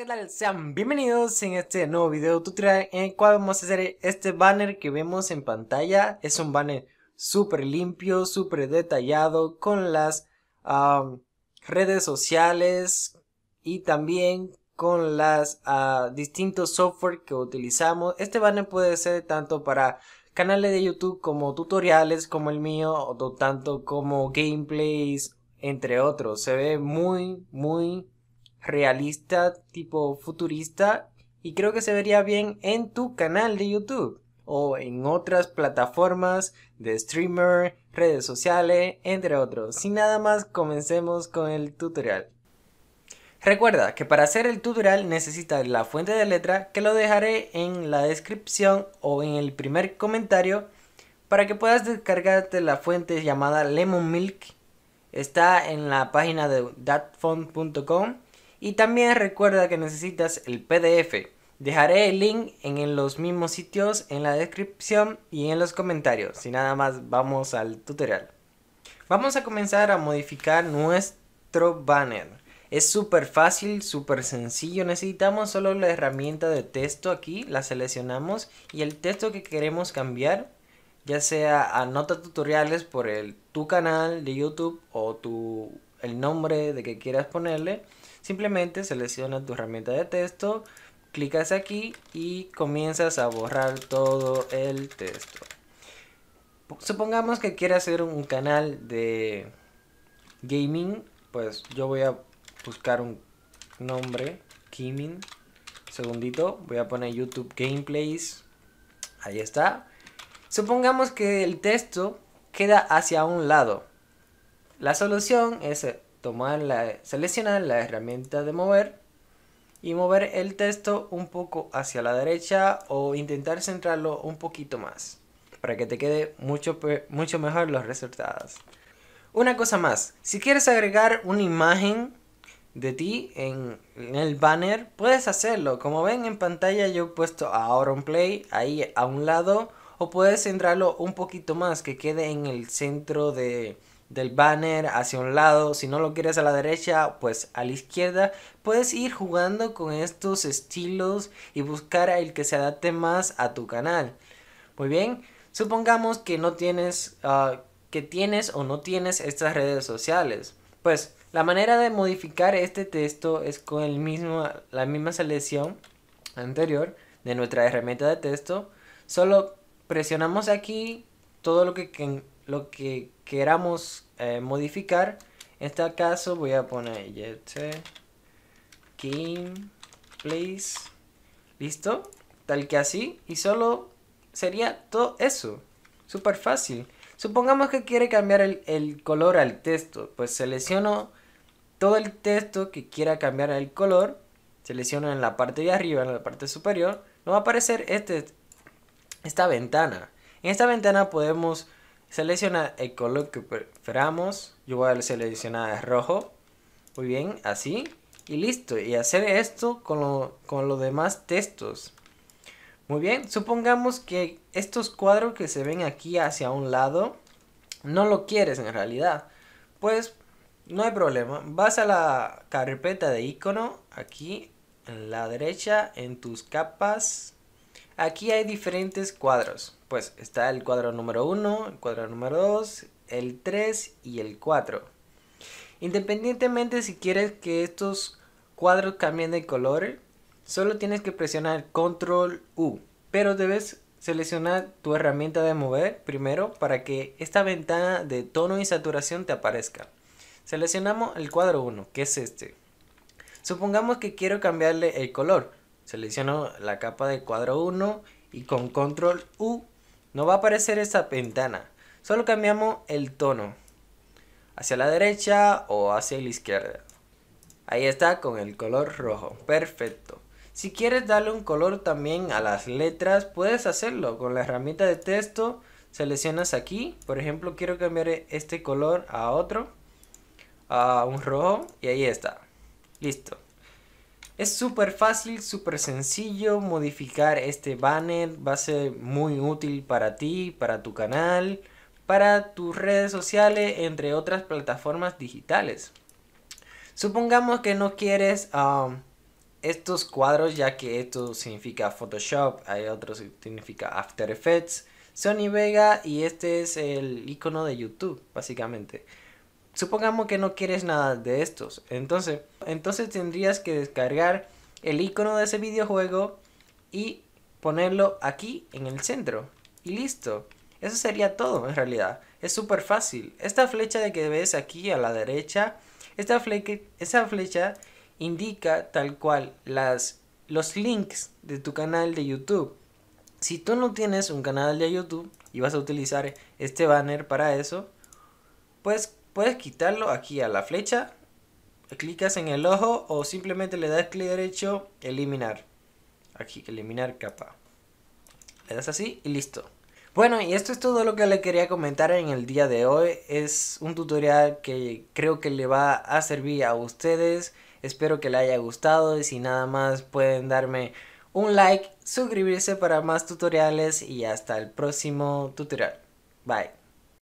¿qué tal? Sean bienvenidos en este nuevo video tutorial en el cual vamos a hacer este banner que vemos en pantalla. Es un banner súper limpio, súper detallado con las redes sociales y también con las ah, distintos software que utilizamos. Este banner puede ser tanto para canales de YouTube como tutoriales como el mío, o tanto como gameplays, entre otros. Se ve muy, muy realista, tipo futurista, y creo que se vería bien en tu canal de YouTube o en otras plataformas de streamer, redes sociales, entre otros. Sin nada más, comencemos con el tutorial. Recuerda que para hacer el tutorial necesitas la fuente de letra que lo dejaré en la descripción o en el primer comentario para que puedas descargarte la fuente llamada Lemon Milk. Está en la página de datfont.com y también recuerda que necesitas el PDF. Dejaré el link en los mismos sitios, en la descripción y en los comentarios. Sin nada más, vamos al tutorial. Vamos a comenzar a modificar nuestro banner. Es súper fácil, súper sencillo. Necesitamos solo la herramienta de texto aquí, la seleccionamos y el texto que queremos cambiar, ya sea anota tutoriales por el, tu canal de YouTube o tu el nombre de que quieras ponerle, simplemente selecciona tu herramienta de texto, clicas aquí y comienzas a borrar todo el texto. Supongamos que quieras hacer un canal de gaming, pues yo voy a buscar un nombre, gaming, segundito, voy a poner YouTube Gameplays, ahí está. Supongamos que el texto queda hacia un lado, la solución es eh, tomar la, seleccionar la herramienta de mover y mover el texto un poco hacia la derecha o intentar centrarlo un poquito más para que te quede mucho, mucho mejor los resultados. Una cosa más, si quieres agregar una imagen de ti en, el banner, puedes hacerlo. Como ven en pantalla yo he puesto ahora un play ahí a un lado o puedes centrarlo un poquito más que quede en el centro de, del banner hacia un lado, si no lo quieres a la derecha, pues a la izquierda. Puedes ir jugando con estos estilos y buscar el que se adapte más a tu canal. Muy bien, supongamos que no tienes, ah, que tienes o no tienes estas redes sociales. Pues la manera de modificar este texto es con el mismo, la misma selección anterior de nuestra herramienta de texto. Solo presionamos aquí todo lo que lo que queramos eh, modificar. En este caso voy a poner este King. place. ¿Listo? Tal que así. Y solo sería todo eso. Súper fácil. Supongamos que quiere cambiar el, color al texto. Pues selecciono todo el texto que quiera cambiar el color. Selecciono en la parte de arriba, en la parte superior. Nos va a aparecer este, esta ventana. En esta ventana podemos Selecciona el color que preferamos. Yo voy a seleccionar rojo. Muy bien, así. Y listo. Y hacer esto con, con los demás textos. Muy bien, supongamos que estos cuadros que se ven aquí hacia un lado, no lo quieres en realidad. Pues no hay problema. Vas a la carpeta de icono, aquí en la derecha, en tus capas, Aquí hay diferentes cuadros. Pues está el cuadro número 1, el cuadro número 2, el 3 y el 4. Independientemente si quieres que estos cuadros cambien de color, solo tienes que presionar control U. Pero debes seleccionar tu herramienta de mover primero para que esta ventana de tono y saturación te aparezca. Seleccionamos el cuadro 1, que es este. Supongamos que quiero cambiarle el color. Selecciono la capa de cuadro 1 y con control U no va a aparecer esa ventana. Solo cambiamos el tono hacia la derecha o hacia la izquierda. Ahí está con el color rojo. Perfecto. Si quieres darle un color también a las letras, puedes hacerlo con la herramienta de texto. Seleccionas aquí. Por ejemplo, quiero cambiar este color a otro. A un rojo. Y ahí está. Listo. Es súper fácil, súper sencillo modificar este banner. Va a ser muy útil para ti, para tu canal, para tus redes sociales, entre otras plataformas digitales. Supongamos que no quieres um, estos cuadros, ya que esto significa Photoshop, hay otros que significa After Effects, Sony Vega y este es el icono de YouTube, básicamente supongamos que no quieres nada de estos. Entonces, entonces tendrías que descargar el icono de ese videojuego y ponerlo aquí en el centro. Y listo. Eso sería todo en realidad. Es súper fácil. Esta flecha de que ves aquí a la derecha, esta, flecha indica tal cual las, los links de tu canal de YouTube. Si tú no tienes un canal de YouTube y vas a utilizar este banner para eso, pues Puedes quitarlo aquí a la flecha, clicas en el ojo o simplemente le das clic derecho, eliminar. Aquí, eliminar capa. Le das así y listo. Bueno, y esto es todo lo que le quería comentar en el día de hoy. Es un tutorial que creo que le va a servir a ustedes. Espero que le haya gustado y si nada más pueden darme un like, suscribirse para más tutoriales y hasta el próximo tutorial. Bye.